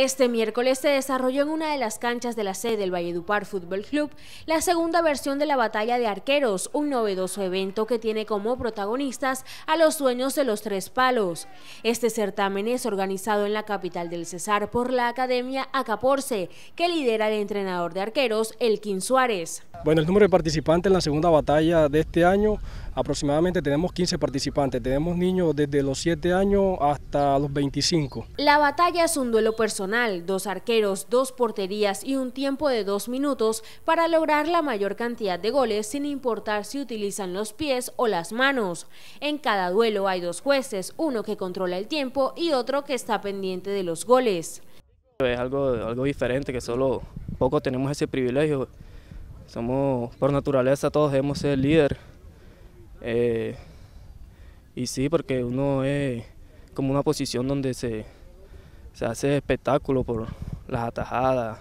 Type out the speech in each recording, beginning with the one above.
Este miércoles se desarrolló en una de las canchas de la sede del Valledupar Fútbol Club la segunda versión de la Batalla de Arqueros, un novedoso evento que tiene como protagonistas a los dueños de los tres palos. Este certamen es organizado en la capital del Cesar por la Academia Acaporce, que lidera el entrenador de arqueros, Elkin Suárez. Bueno, el número de participantes en la segunda batalla de este año Aproximadamente tenemos 15 participantes, tenemos niños desde los 7 años hasta los 25. La batalla es un duelo personal, dos arqueros, dos porterías y un tiempo de dos minutos para lograr la mayor cantidad de goles sin importar si utilizan los pies o las manos. En cada duelo hay dos jueces, uno que controla el tiempo y otro que está pendiente de los goles. Es algo, algo diferente que solo pocos tenemos ese privilegio. Somos por naturaleza todos debemos ser líderes. Eh, y sí, porque uno es como una posición donde se, se hace espectáculo por las atajadas,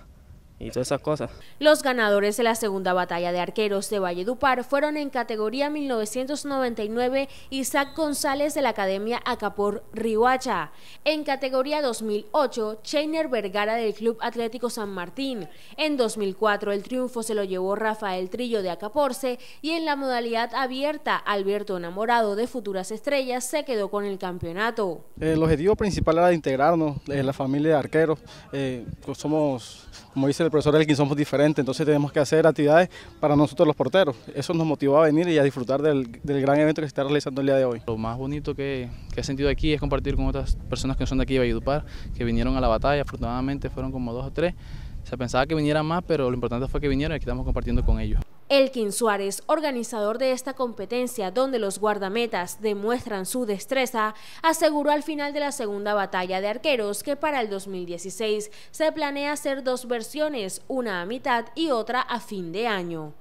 y todas esas cosas. Los ganadores de la segunda batalla de arqueros de Valledupar fueron en categoría 1999 Isaac González de la Academia Acapor Rihuacha, en categoría 2008 Chainer Vergara del Club Atlético San Martín, en 2004 el triunfo se lo llevó Rafael Trillo de Acaporce y en la modalidad abierta Alberto Enamorado de Futuras Estrellas se quedó con el campeonato. Eh, el objetivo principal era integrarnos, en eh, la familia de arqueros, eh, pues somos, como dice el profesor Elkin somos diferentes, entonces tenemos que hacer actividades para nosotros los porteros. Eso nos motivó a venir y a disfrutar del, gran evento que se está realizando el día de hoy. Lo más bonito que, que he sentido aquí es compartir con otras personas que son de aquí de Valledupar, que vinieron a la batalla, afortunadamente fueron como dos o tres. Se pensaba que vinieran más, pero lo importante fue que vinieron y aquí estamos compartiendo con ellos. Elkin Suárez, organizador de esta competencia donde los guardametas demuestran su destreza, aseguró al final de la segunda batalla de arqueros que para el 2016 se planea hacer dos versiones, una a mitad y otra a fin de año.